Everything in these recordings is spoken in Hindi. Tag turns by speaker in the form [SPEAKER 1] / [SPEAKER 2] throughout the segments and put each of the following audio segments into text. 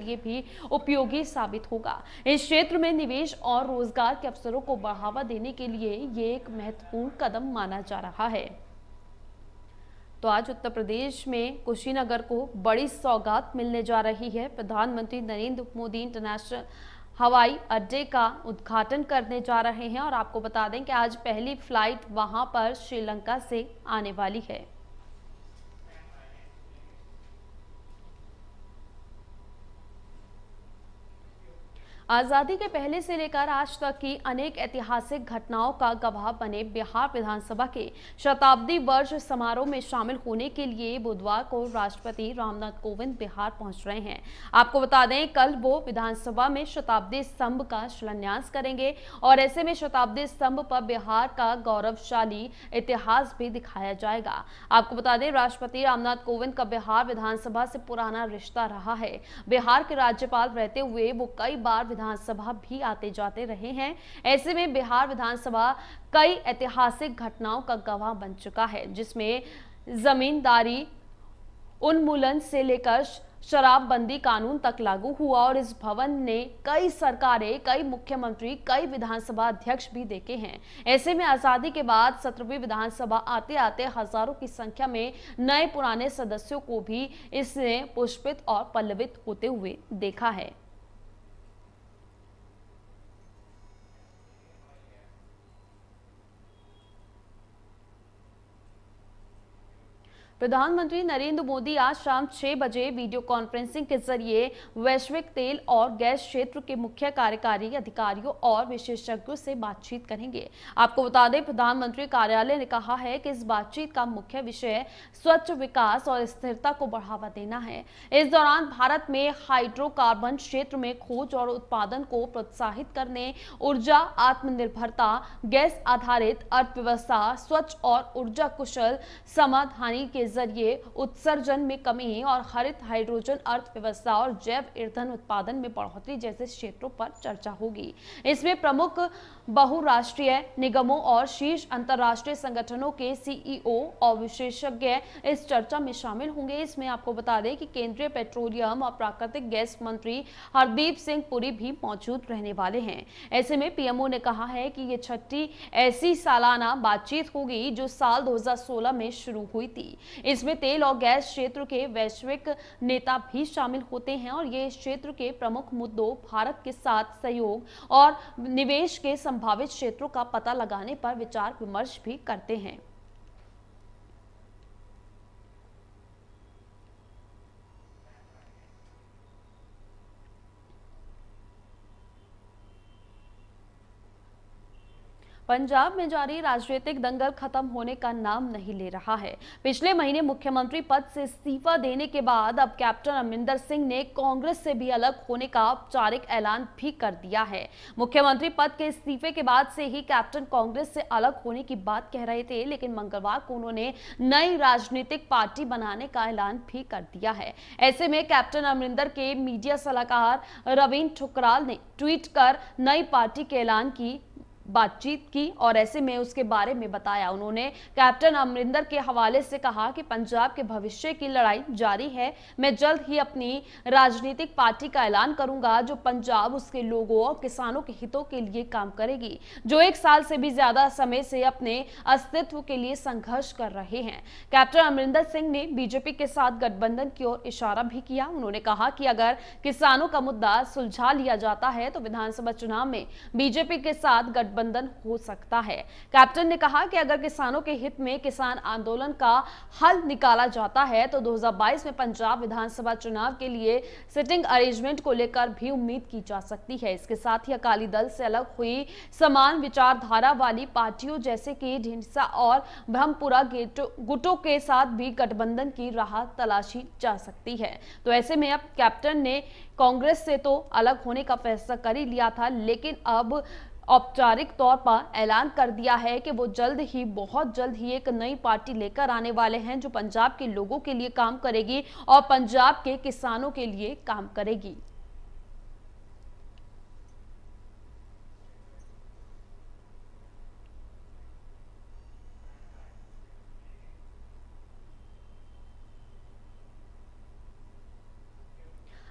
[SPEAKER 1] लिए भी उपयोगी साबित होगा इस क्षेत्र में निवेश और रोजगार के अवसरों को बढ़ावा देने के लिए ये एक महत्वपूर्ण कदम माना जा रहा है तो आज उत्तर प्रदेश में कुशीनगर को बड़ी सौगात मिलने जा रही है प्रधानमंत्री नरेंद्र मोदी इंटरनेशनल हवाई अड्डे का उद्घाटन करने जा रहे हैं और आपको बता दें कि आज पहली फ्लाइट वहां पर श्रीलंका से आने वाली है आज़ादी के पहले से लेकर आज तक की अनेक ऐतिहासिक घटनाओं का गवाह बने बिहार विधानसभा के शताब्दी वर्ष समारोह में शामिल होने के लिए बुधवार को राष्ट्रपति रामनाथ कोविंद बिहार पहुंच रहे हैं आपको बता दें कल वो विधानसभा में शताब्दी स्तंभ का शिलान्यास करेंगे और ऐसे में शताब्दी स्तंभ पर बिहार का गौरवशाली इतिहास भी दिखाया जाएगा आपको बता दें राष्ट्रपति रामनाथ कोविंद का बिहार विधानसभा से पुराना रिश्ता रहा है बिहार के राज्यपाल रहते हुए वो कई बार विधानसभा भी आते जाते रहे हैं ऐसे में बिहार विधानसभा कई ऐतिहासिक घटनाओं का गवाह बन चुका है जिसमें जमींदारी उन्मूलन से लेकर शराबबंदी कानून तक लागू हुआ और इस भवन ने कई सरकारें कई मुख्यमंत्री कई विधानसभा अध्यक्ष भी देखे हैं ऐसे में आज़ादी के बाद सत्रहवीं विधानसभा आते आते हजारों की संख्या में नए पुराने सदस्यों को भी इसने पुष्पित और पल्लवित होते हुए देखा है प्रधानमंत्री नरेंद्र मोदी आज शाम छह बजे वीडियो कॉन्फ्रेंसिंग के जरिए वैश्विक तेल और गैस क्षेत्र के मुख्य कार्यकारी अधिकारियों और विशेषज्ञों से बातचीत करेंगे आपको बता दें प्रधानमंत्री कार्यालय ने कहा है कि इस बातचीत का मुख्य विषय स्वच्छ विकास और स्थिरता को बढ़ावा देना है इस दौरान भारत में हाइड्रोकार्बन क्षेत्र में खोज और उत्पादन को प्रोत्साहित करने ऊर्जा आत्मनिर्भरता गैस आधारित अर्थव्यवस्था स्वच्छ और ऊर्जा कुशल समाधानी के जरिए उत्सर्जन में कमी और हरित हाइड्रोजन अर्थव्यवस्था और जैव ईंधन उत्पादन में बढ़ोतरी जैसे क्षेत्रों पर चर्चा होगी इसमें प्रमुख बहुराष्ट्रीय निगमों और शीर्ष अंतर्राष्ट्रीय संगठनों के सीईओ e और विशेषज्ञ इस चर्चा में शामिल होंगे इसमें आपको बता दें कि केंद्रीय पेट्रोलियम और प्राकृतिक गैस मंत्री हरदीप सिंह पुरी भी मौजूद रहने वाले हैं ऐसे में पीएमओ ने कहा है कि ये छठी ऐसी सालाना बातचीत होगी जो साल दो में शुरू हुई थी इसमें तेल और गैस क्षेत्र के वैश्विक नेता भी शामिल होते हैं और ये क्षेत्र के प्रमुख मुद्दों भारत के साथ सहयोग और निवेश के संभावित क्षेत्रों का पता लगाने पर विचार विमर्श भी करते हैं पंजाब में जारी राजनीतिक दंगल खत्म होने का नाम नहीं ले रहा है पिछले महीने मुख्यमंत्री पद से इस्तीफा देने के बाद अब कैप्टन अमरिंदर सिंह ने कांग्रेस से भी अलग होने का औपचारिक ऐलान भी कर दिया है मुख्यमंत्री पद के इस्तीफे के बाद से ही कैप्टन कांग्रेस से अलग होने की बात कह रहे थे लेकिन मंगलवार को उन्होंने नई राजनीतिक पार्टी बनाने का ऐलान भी कर दिया है ऐसे में कैप्टन अमरिंदर के मीडिया सलाहकार रवीन ठुकराल ने ट्वीट कर नई पार्टी के ऐलान की बातचीत की और ऐसे में उसके बारे में बताया उन्होंने कैप्टन अमरिंदर के हवाले से कहा कि पंजाब के भविष्य की लड़ाई जारी है मैं जल्द ही अपनी राजनीतिक पार्टी का ऐलान करूंगा जो पंजाब उसके लोगों और किसानों के हितों के लिए काम करेगी जो एक साल से भी ज्यादा समय से अपने अस्तित्व के लिए संघर्ष कर रहे हैं कैप्टन अमरिंदर सिंह ने बीजेपी के साथ गठबंधन की ओर इशारा भी किया उन्होंने कहा कि अगर किसानों का मुद्दा सुलझा लिया जाता है तो विधानसभा चुनाव में बीजेपी के साथ गठबंधन गठबंधन हो सकता है कैप्टन ने कहा कि अगर किसानों के हित में किसान आंदोलन का हल निकाला जाता है तो 2022 में पंजाब विधानसभा चुनाव के लिए सिटिंग अरेंजमेंट को लेकर भी उम्मीद की जा सकती है इसके साथ ही अकाली दल से अलग हुई समान विचारधारा वाली पार्टियों जैसे की ढिंडसा और ब्रह्मपुरा गुटों के साथ भी गठबंधन की राह तलाशी जा सकती है तो ऐसे में अब कैप्टन ने कांग्रेस से तो अलग होने का फैसला कर ही लिया था लेकिन अब औपचारिक तौर पर ऐलान कर दिया है कि वो जल्द ही बहुत जल्द ही एक नई पार्टी लेकर आने वाले हैं जो पंजाब के लोगों के लिए काम करेगी और पंजाब के किसानों के लिए काम करेगी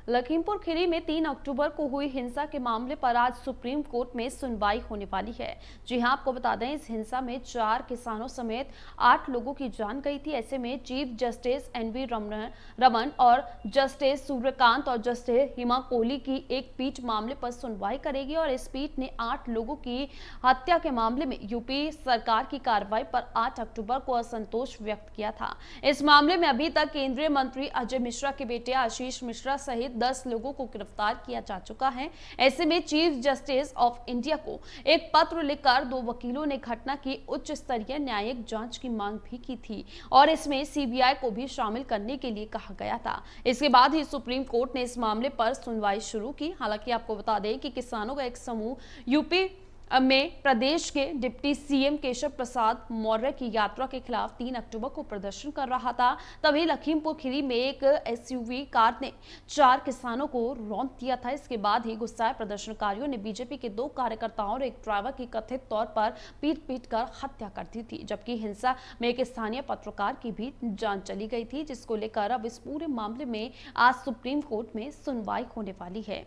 [SPEAKER 1] लखीमपुर खीरी में 3 अक्टूबर को हुई हिंसा के मामले पर आज सुप्रीम कोर्ट में सुनवाई होने वाली है जी हाँ आपको बता दें इस हिंसा में चार किसानों समेत आठ लोगों की जान गई थी ऐसे में chief justice N V Raman और जस्टिस सूर्यकांत और जस्टिस हिमा कोहली की एक पीठ मामले पर सुनवाई करेगी और इस पीठ ने आठ लोगों की हत्या के मामले में यूपी सरकार की कार्रवाई पर आठ अक्टूबर को असंतोष व्यक्त किया था इस मामले में अभी तक केंद्रीय मंत्री अजय मिश्रा के बेटे आशीष मिश्रा सहित दस लोगों को गिरफ्तार किया जा चुका है ऐसे में चीफ जस्टिस ऑफ इंडिया को एक पत्र लिखकर दो वकीलों ने घटना की उच्च स्तरीय न्यायिक जांच की मांग भी की थी और इसमें सीबीआई को भी शामिल करने के लिए कहा गया था इसके बाद ही सुप्रीम कोर्ट ने इस मामले पर सुनवाई शुरू की हालांकि आपको बता दें कि किसानों का एक समूह यूपी में प्रदेश के डिप्टी सीएम केशव प्रसाद मौर्य की यात्रा के खिलाफ 3 अक्टूबर को प्रदर्शन कर रहा था तभी लखीमपुर खीरी में एक एसयूवी कार ने चार किसानों को रौंद दिया था इसके बाद ही गुस्साए प्रदर्शनकारियों ने बीजेपी के दो कार्यकर्ताओं और एक ड्राइवर की कथित तौर पर पीट पीट कर हत्या कर दी थी जबकि हिंसा में एक स्थानीय पत्रकार की भी जान चली गई थी जिसको लेकर अब इस पूरे मामले में आज सुप्रीम कोर्ट में सुनवाई होने वाली है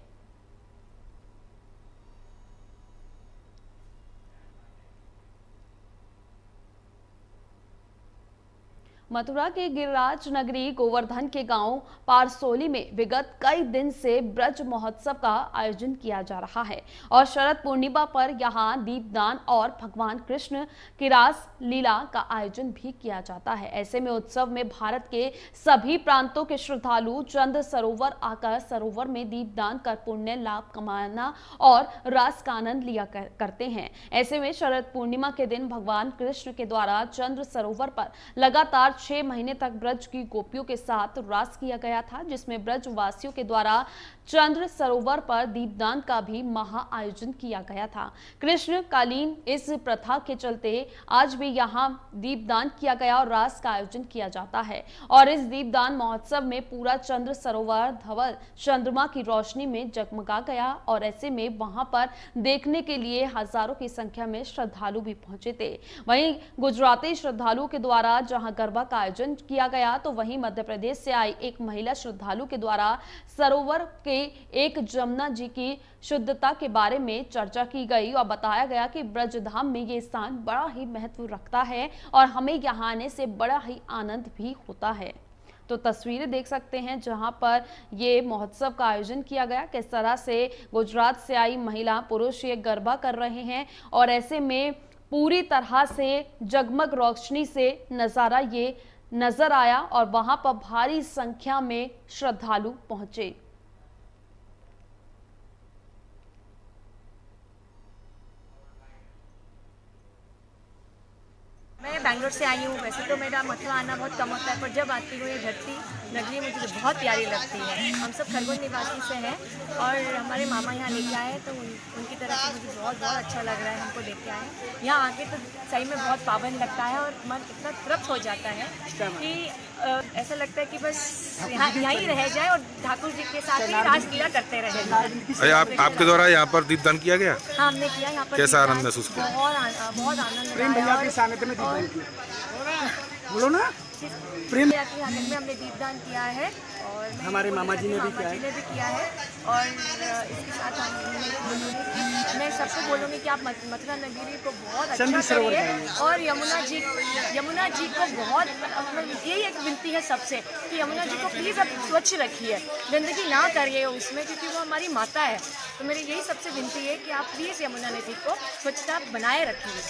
[SPEAKER 1] मथुरा के गिरिराज नगरी गोवर्धन के गांव पारसोली में विगत कई दिन से ब्रज महोत्सव का आयोजन किया जा रहा है और शरद पूर्णिमा पर यहां दीपदान और भगवान कृष्ण की रास लीला का आयोजन भी किया जाता है ऐसे में उत्सव में भारत के सभी प्रांतों के श्रद्धालु चंद सरोवर आकर सरोवर में दीपदान कर पुण्य लाभ कमाना और रास का आनंद लिया कर, करते हैं ऐसे में शरद पूर्णिमा के दिन भगवान कृष्ण के द्वारा चंद्र सरोवर पर लगातार छह महीने तक ब्रज की गोपियों के साथ रास किया गया था जिसमें ब्रज वासियों के द्वारा चंद्र सरोवर पर दीपदान का भी महा आयोजन किया गया था कृष्ण कालीन इस प्रथा के चलते आज भी यहाँ दीपदान किया गया और रास का आयोजन किया जाता है और इस दीपदान महोत्सव में पूरा चंद्र सरोवर धवल चंद्रमा की रोशनी में जगमगा गया और ऐसे में वहां पर देखने के लिए हजारों की संख्या में श्रद्धालु भी पहुंचे थे वहीं गुजराती श्रद्धालुओं के द्वारा जहां गरबा का का आयोजन किया गया तो वहीं मध्य प्रदेश से आई एक महिला श्रद्धालु के द्वारा सरोवर के एक जमुना जी की शुद्धता के बारे में चर्चा की गई और बताया गया कि ब्रजधाम में ये स्थान बड़ा ही महत्व रखता है और हमें यहाँ आने से बड़ा ही आनंद भी होता है तो तस्वीरें देख सकते हैं जहां पर ये महोत्सव का आयोजन किया गया किस तरह से गुजरात से आई महिला पुरुष ये गरबा कर रहे हैं और ऐसे में पूरी तरह से जगमग रोशनी से नज़ारा ये नज़र आया और वहाँ पर भारी संख्या में श्रद्धालु पहुँचे बैंगलोर से आई हूँ वैसे तो मेरा मथुरा आना बहुत कम होता है पर जब आती हूँ ये धरती नगरी मुझे बहुत प्यारी लगती है हम सब खरगोन निवासी से हैं और हमारे मामा यहाँ लेके आए तो उन, उनकी तरफ से मुझे बहुत बहुत अच्छा लग रहा है हमको देख के आए यहाँ आके तो सही में बहुत पावन लगता है और मन इतना तृप्त हो जाता है कि ऐसा लगता है कि बस यहाँ ही रह जाए और ठाकुर जी के साथ ही रासलीला करते रहे आप आपके द्वारा यहाँ पर दीपदान किया गया हाँ हमने किया यहाँ पर कैसा आनंद महसूस किया बहुत आनंद बोलो ना प्रेम में हमने दीपदान किया है और हमारे मामा जी ने भी किया है भी किया है और इसके साथ मैं सबसे बोलूँगी कि आप मथुरा नगरी को बहुत अच्छा करिए और यमुना जी यमुना जी को बहुत मतलब यही एक विनती है सबसे कि यमुना जी को प्लीज़ आप स्वच्छ रखिए गंदगी ना करिए उसमें क्योंकि वो हमारी माता है तो मेरी यही सबसे विनती है कि आप प्लीज़ यमुना नदी को स्वच्छता बनाए रखिए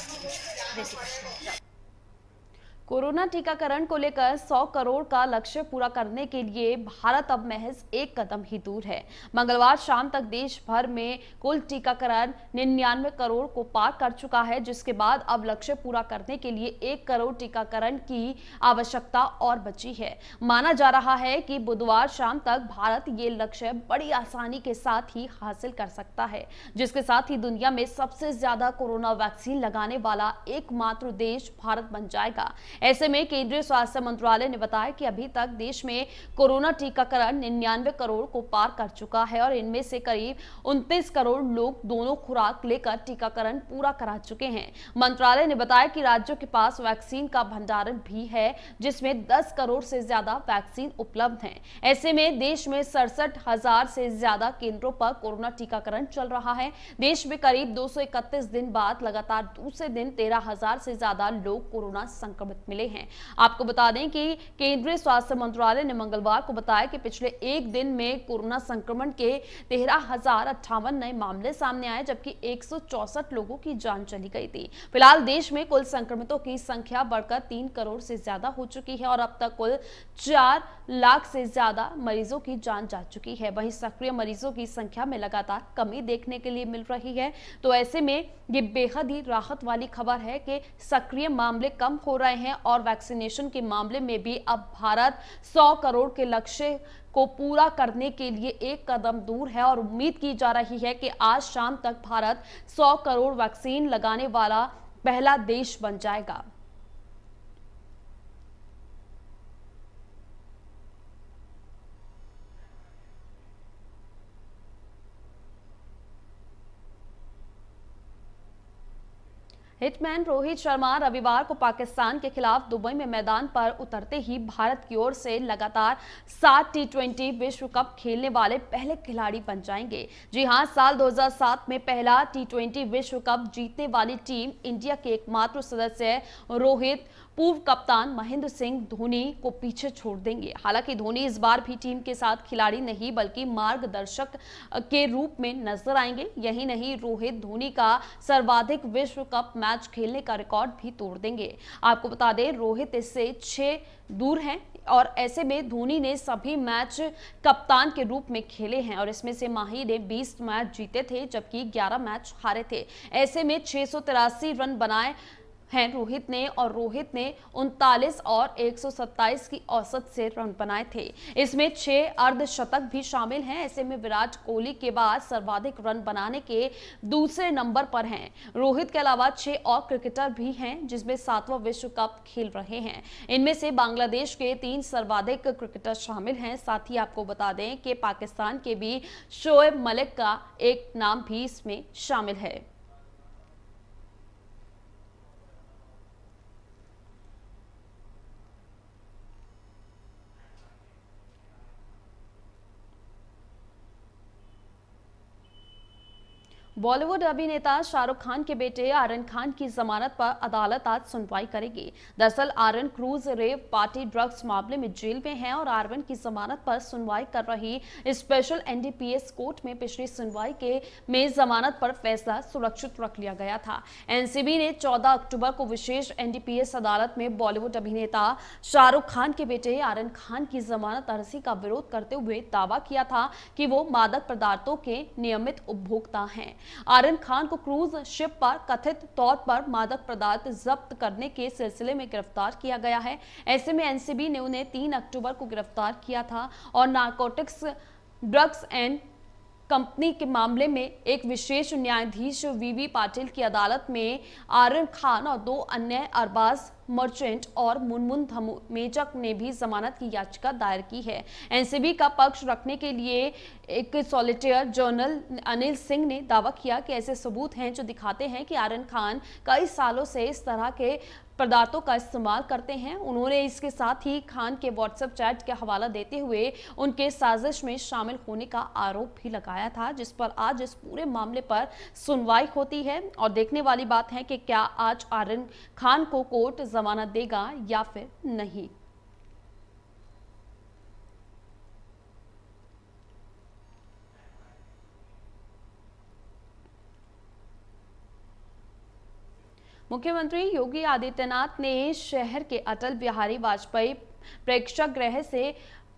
[SPEAKER 1] कोरोना टीकाकरण को लेकर 100 करोड़ का लक्ष्य पूरा करने के लिए भारत अब महज एक कदम ही दूर है मंगलवार शाम तक देश भर में कुल टीकाकरण निन्यानवे करोड़ को पार कर चुका है जिसके बाद अब लक्ष्य पूरा करने के लिए एक करोड़ टीकाकरण की आवश्यकता और बची है माना जा रहा है कि बुधवार शाम तक भारत ये लक्ष्य बड़ी आसानी के साथ ही हासिल कर सकता है जिसके साथ ही दुनिया में सबसे ज्यादा कोरोना वैक्सीन लगाने वाला एकमात्र देश भारत बन जाएगा ऐसे में केंद्रीय स्वास्थ्य मंत्रालय ने बताया कि अभी तक देश में कोरोना टीकाकरण निन्यानवे करोड़ को पार कर चुका है और इनमें से करीब उनतीस करोड़ लोग दोनों खुराक लेकर टीकाकरण पूरा करा चुके हैं मंत्रालय ने बताया कि राज्यों के पास वैक्सीन का भंडारण भी है जिसमें दस करोड़ से ज्यादा वैक्सीन उपलब्ध है ऐसे में देश में सड़सठ हजार से ज्यादा केंद्रों पर कोरोना टीकाकरण चल रहा है देश में करीब दो दिन बाद लगातार दूसरे दिन तेरह हजार से ज्यादा लोग कोरोना संक्रमित मिले हैं आपको बता दें कि केंद्रीय स्वास्थ्य मंत्रालय ने मंगलवार को बताया कि पिछले एक दिन में कोरोना संक्रमण के तेरह नए मामले सामने आए जबकि एक लोगों की जान चली गई थी फिलहाल देश में कुल संक्रमितों की संख्या बढ़कर तीन करोड़ से ज्यादा हो चुकी है और अब तक कुल चार लाख से ज्यादा मरीजों की जान जा चुकी है वहीं सक्रिय मरीजों की संख्या में लगातार कमी देखने के लिए मिल रही है तो ऐसे में ये बेहद ही राहत वाली खबर है कि सक्रिय मामले कम हो रहे हैं और वैक्सीनेशन के मामले में भी अब भारत 100 करोड़ के लक्ष्य को पूरा करने के लिए एक कदम दूर है और उम्मीद की जा रही है कि आज शाम तक भारत 100 करोड़ वैक्सीन लगाने वाला पहला देश बन जाएगा हिटमैन रोहित शर्मा रविवार को पाकिस्तान के खिलाफ दुबई में मैदान पर उतरते ही भारत की ओर से लगातार सात टी ट्वेंटी विश्व कप खेलने वाले पहले खिलाड़ी बन जाएंगे जी हां साल 2007 में पहला टी ट्वेंटी विश्व कप जीतने वाली टीम इंडिया के एकमात्र सदस्य रोहित पूर्व कप्तान महेंद्र सिंह धोनी को पीछे छोड़ देंगे हालांकि धोनी इस बार भी टीम के साथ खिलाड़ी नहीं बल्कि मार्गदर्शक के रूप में नजर आएंगे यही नहीं रोहित धोनी का सर्वाधिक विश्व कप मैच खेलने का रिकॉर्ड भी तोड़ देंगे आपको बता दें रोहित इससे छह दूर हैं और ऐसे में धोनी ने सभी मैच कप्तान के रूप में खेले हैं और इसमें से माही ने 20 मैच जीते थे जबकि 11 मैच हारे थे ऐसे में छह रन बनाए हैं रोहित ने और रोहित ने उनतालीस और 127 की औसत से रन बनाए थे इसमें छह अर्धशतक भी शामिल हैं ऐसे में विराट कोहली के बाद सर्वाधिक रन बनाने के दूसरे नंबर पर हैं रोहित के अलावा छह और क्रिकेटर भी हैं जिसमें सातवां विश्व कप खेल रहे हैं इनमें से बांग्लादेश के तीन सर्वाधिक क्रिकेटर शामिल हैं साथ ही आपको बता दें कि पाकिस्तान के भी शोएब मलिक का एक नाम भी इसमें शामिल है बॉलीवुड अभिनेता शाहरुख खान के बेटे आर्यन खान की जमानत पर अदालत आज सुनवाई करेगी दरअसल Aryan cruise rave party drugs मामले में जेल में है और आर्यन की जमानत पर सुनवाई कर रही स्पेशल एनडीपीएस कोर्ट में पिछली सुनवाई के में जमानत पर फैसला सुरक्षित रख लिया गया था एनसीबी ने 14 अक्टूबर को विशेष एनडीपीएस अदालत में बॉलीवुड अभिनेता शाहरुख खान के बेटे आर्यन खान की जमानत अर्जी का विरोध करते हुए दावा किया था कि वो मादक पदार्थों के नियमित उपभोक्ता हैं आर्यन खान को क्रूज शिप पर कथित तौर पर मादक पदार्थ जब्त करने के सिलसिले में गिरफ्तार किया गया है ऐसे में एनसीबी ने उन्हें तीन अक्टूबर को गिरफ्तार किया था और नारकोटिक्स ड्रग्स एंड कंपनी के मामले में एक विशेष न्यायाधीश वीवी पाटिल की अदालत में आरन खान और दो अन्य अरबाज मर्चेंट और मुनमुन धमेजक ने भी जमानत की याचिका दायर की है एनसीबी का पक्ष रखने के लिए एक सॉलिटेयर जर्नल अनिल सिंह ने दावा किया कि ऐसे सबूत हैं जो दिखाते हैं कि आरन खान कई सालों से इस तरह के पदार्थों का इस्तेमाल करते हैं उन्होंने इसके साथ ही खान के व्हाट्सएप चैट के हवाला देते हुए उनके साजिश में शामिल होने का आरोप भी लगाया था जिस पर आज इस पूरे मामले पर सुनवाई होती है और देखने वाली बात है कि क्या आज आर्यन खान को कोर्ट जमानत देगा या फिर नहीं मुख्यमंत्री योगी आदित्यनाथ ने शहर के अटल बिहारी वाजपेयी प्रेक्षक गृह से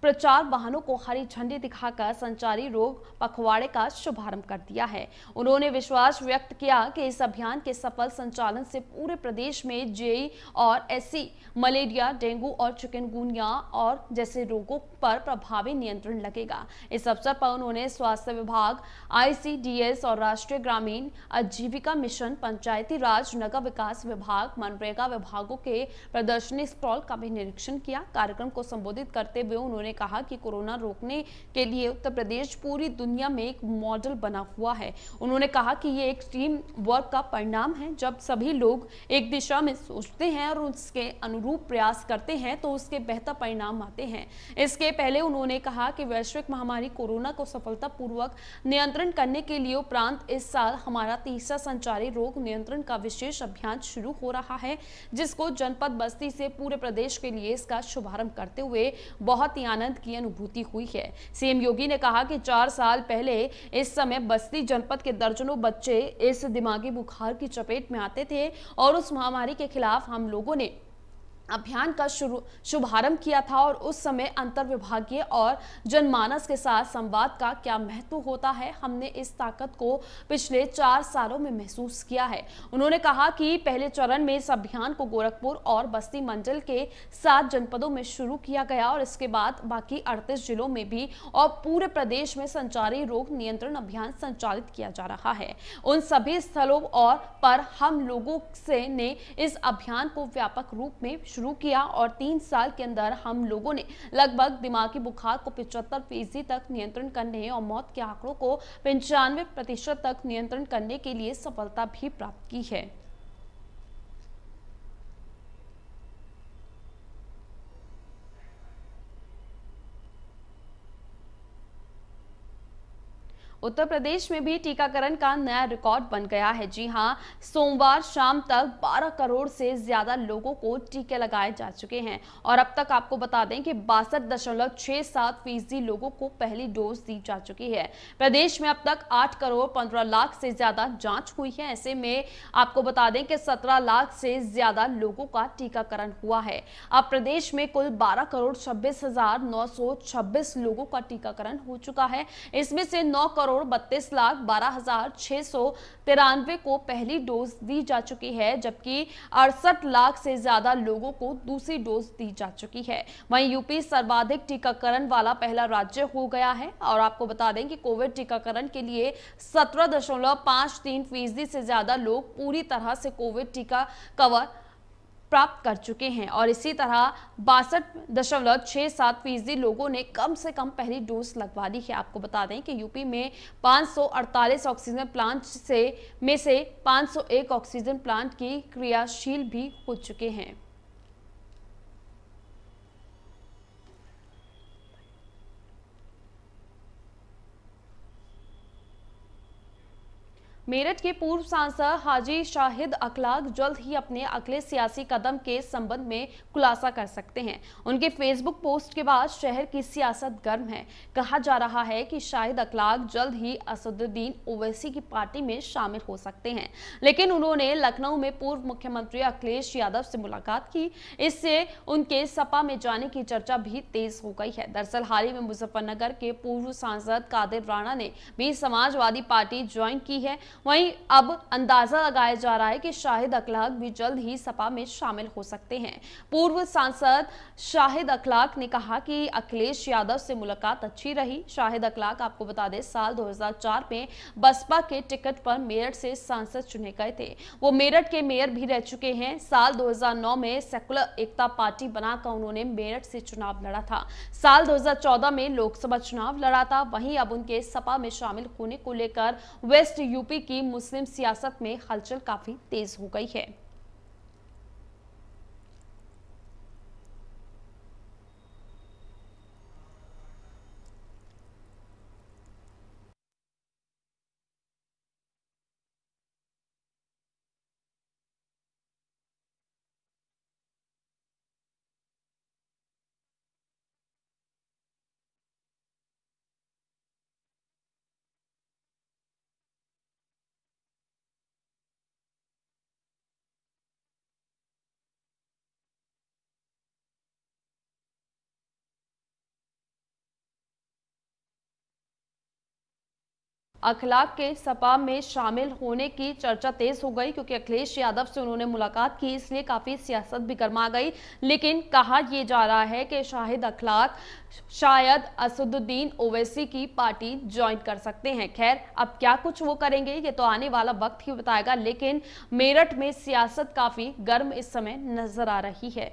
[SPEAKER 1] प्रचार वाहनों को हरी झंडी दिखाकर संचारी रोग पखवाड़े का शुभारंभ कर दिया है उन्होंने विश्वास व्यक्त किया कि इस अभियान के सफल संचालन से पूरे प्रदेश में जेई और एसी मलेरिया डेंगू और चिकनगुनिया और जैसे रोगों पर प्रभावी नियंत्रण लगेगा इस अवसर पर उन्होंने स्वास्थ्य विभाग आईसीडीएस और राष्ट्रीय ग्रामीण आजीविका मिशन पंचायती राज नगर विकास विभाग मनरेगा विभागों के प्रदर्शनी स्टॉल का भी निरीक्षण किया कार्यक्रम को संबोधित करते हुए उन्होंने उन्होंने कहा कि कोरोना रोकने के लिए उत्तर प्रदेश पूरी दुनिया में एक मॉडल बना हुआ है उन्होंने कहा कि ये एक टीम वर्क का परिणाम है जब सभी लोग एक दिशा में सोचते हैं और उसके अनुरूप प्रयास करते हैं तो उसके बेहतर परिणाम आते हैं इसके पहले उन्होंने कहा कि वैश्विक महामारी कोरोना को सफलतापूर्वक नियंत्रण करने के लिए उपरांत इस साल हमारा तीसरा संचारी रोग नियंत्रण का विशेष अभियान शुरू हो रहा है जिसको जनपद बस्ती से पूरे प्रदेश के लिए इसका शुभारंभ करते हुए बहुत ही आनंद की अनुभूति हुई है सीएम योगी ने कहा कि चार साल पहले इस समय बस्ती जनपद के दर्जनों बच्चे इस दिमागी बुखार की चपेट में आते थे और उस महामारी के खिलाफ हम लोगों ने अभियान का शुरू शुभारंभ किया था और उस समय विभागीय और जनमानस के साथ संवाद का क्या महत्व होता है हमने इस ताकत को पिछले चार सालों में महसूस किया है उन्होंने कहा कि पहले चरण में इस अभियान को गोरखपुर और बस्ती मंडल के सात जनपदों में शुरू किया गया और इसके बाद बाकी अड़तीस जिलों में भी और पूरे प्रदेश में संचारी रोग नियंत्रण अभियान संचालित किया जा रहा है उन सभी स्थलों और पर हम लोगों से ने इस अभियान को व्यापक रूप में शुरू किया और तीन साल के अंदर हम लोगों ने लगभग दिमागी बुखार को पिचहत्तर फीसदी तक नियंत्रण करने और मौत के आंकड़ों को पंचानवे प्रतिशत तक नियंत्रण करने के लिए सफलता भी प्राप्त की है उत्तर प्रदेश में भी टीकाकरण का नया रिकॉर्ड बन गया है जी हां सोमवार शाम तक 12 करोड़ से ज्यादा लोगों को टीके लगाए जा चुके हैं और अब तक आपको बता दें कि बासठ दशमलव छह सात फीसदी लोगों को पहली डोज दी जा चुकी है प्रदेश में अब तक आठ करोड़ पंद्रह लाख से ज्यादा जांच हुई है ऐसे में आपको बता दें कि सत्रह लाख से ज्यादा लोगों का टीकाकरण हुआ है अब प्रदेश में कुल बारह करोड़ छब्बीस हजार नौ सौ छब्बीस लोगों का टीकाकरण हो चुका है इसमें से नौ करोड़ करोड़ बत्तीस लाख बारह हजार छः सौ तिरानवे को पहली डोज दी जा चुकी है जबकि अड़सठ लाख से ज्यादा लोगों को दूसरी डोज दी जा चुकी है वहीं यूपी सर्वाधिक टीकाकरण वाला पहला राज्य हो गया है और आपको बता दें कि कोविड टीकाकरण के लिए सत्रह दशमलव पांच तीन फीसदी से ज्यादा लोग पूरी तरह से कोविड टीका कवर प्राप्त कर चुके हैं और इसी तरह बासठ दशमलव छः सात फीसदी लोगों ने कम से कम पहली डोज लगवा दी है आपको बता दें कि यूपी में 548 ऑक्सीजन प्लांट से में से 501 ऑक्सीजन प्लांट की क्रियाशील भी हो चुके हैं मेरठ के पूर्व सांसद हाजी शाहिद अखलाक जल्द ही अपने अगले सियासी कदम के संबंध में खुलासा कर सकते हैं उनके फेसबुक पोस्ट के बाद शहर की सियासत गर्म है कहा जा रहा है कि शाहिद अखलाक जल्द ही असदुद्दीन ओवैसी की पार्टी में शामिल हो सकते हैं लेकिन उन्होंने लखनऊ में पूर्व मुख्यमंत्री अखिलेश यादव से मुलाकात की इससे उनके सपा में जाने की चर्चा भी तेज हो गई है दरअसल हाल ही में मुजफ्फरनगर के पूर्व सांसद कादिर राणा ने भी समाजवादी पार्टी ज्वाइन की है वहीं अब अंदाजा लगाया जा रहा है कि शाहिद अखलाक भी जल्द ही सपा में शामिल हो सकते हैं पूर्व सांसद शाहिद अखलाक ने कहा कि अखिलेश यादव से मुलाकात अच्छी रही शाहिद अखलाक आपको बता दें साल 2004 में बसपा के टिकट पर मेरठ से सांसद चुने गए थे वो मेरठ के मेयर भी रह चुके हैं साल दो में सेकुलर एकता पार्टी बनाकर उन्होंने मेरठ से चुनाव लड़ा था साल दो में लोकसभा चुनाव लड़ा था वहीं अब उनके सपा में शामिल होने को लेकर वेस्ट यूपी की मुस्लिम सियासत में हलचल काफ़ी तेज़ हो गई है अखलाक के सपा में शामिल होने की चर्चा तेज हो गई क्योंकि अखिलेश यादव से उन्होंने मुलाकात की इसलिए काफ़ी सियासत भी गर्मा गई लेकिन कहा यह जा रहा है कि शाहिद अखलाक शायद असदुद्दीन ओवैसी की पार्टी ज्वाइन कर सकते हैं खैर अब क्या कुछ वो करेंगे ये तो आने वाला वक्त ही बताएगा लेकिन मेरठ में सियासत काफ़ी गर्म इस समय नजर आ रही है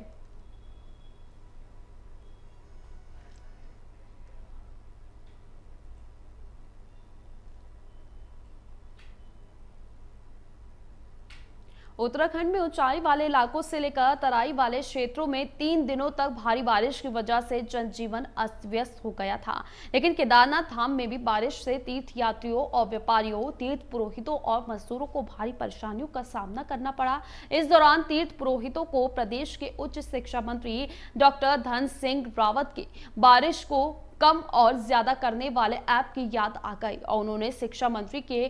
[SPEAKER 1] उत्तराखंड में ऊंचाई वाले इलाकों से लेकर तराई वाले क्षेत्रों में तीन दिनों तक भारी बारिश की वजह से जनजीवन अस्त व्यस्त हो गया था लेकिन केदारनाथ धाम में भी बारिश से तीर्थ यात्रियों और व्यापारियों तीर्थ पुरोहितों और मजदूरों को भारी परेशानियों का सामना करना पड़ा इस दौरान तीर्थ पुरोहितों को प्रदेश के उच्च शिक्षा मंत्री डॉक्टर धन सिंह रावत की बारिश को कम और ज्यादा करने वाले ऐप की याद आ गई और उन्होंने शिक्षा मंत्री के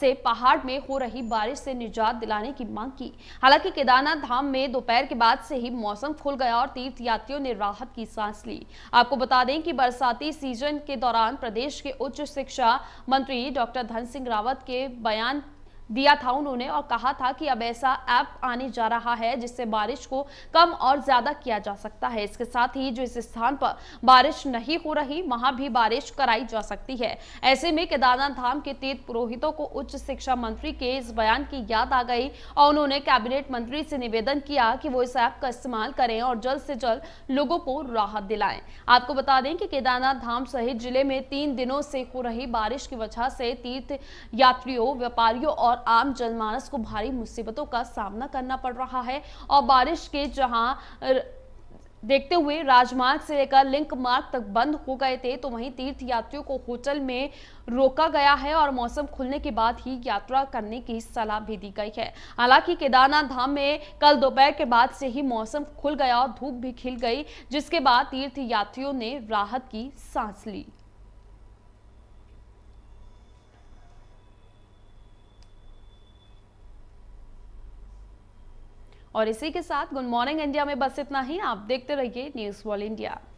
[SPEAKER 1] से पहाड़ में हो रही बारिश से निजात दिलाने की मांग की हालांकि केदारनाथ धाम में दोपहर के बाद से ही मौसम खुल गया और तीर्थ यात्रियों ने राहत की सांस ली आपको बता दें कि बरसाती सीजन के दौरान प्रदेश के उच्च शिक्षा मंत्री डॉक्टर धन सिंह रावत के बयान दिया था उन्होंने और कहा था कि अब ऐसा ऐप आने जा रहा है जिससे बारिश को कम और ज्यादा किया जा सकता है इसके साथ ही जो इस स्थान पर बारिश नहीं हो रही वहां भी बारिश कराई जा सकती है ऐसे में केदारनाथ धाम के तीर्थ पुरोहितों को उच्च शिक्षा मंत्री के इस बयान की याद आ गई और उन्होंने कैबिनेट मंत्री से निवेदन किया कि वो इस ऐप का इस्तेमाल करें और जल्द से जल्द लोगों को राहत दिलाएं आपको बता दें कि केदारनाथ धाम सहित जिले में तीन दिनों से हो रही बारिश की वजह से तीर्थ यात्रियों व्यापारियों और आम जनमानस को भारी मुसीबतों का सामना करना पड़ रहा है और बारिश के जहां देखते हुए राजमार्ग से लेकर लिंक मार्ग तक बंद हो गए थे तो वहीं तीर्थ यात्रियों को होटल में रोका गया है और मौसम खुलने के बाद ही यात्रा करने की सलाह भी दी गई है हालांकि केदारनाथ धाम में कल दोपहर के बाद से ही मौसम खुल गया और धूप भी खिल गई जिसके बाद तीर्थ यात्रियों ने राहत की सांस ली और इसी के साथ गुड मॉर्निंग इंडिया में बस इतना ही आप देखते रहिए न्यूज़ वॉल इंडिया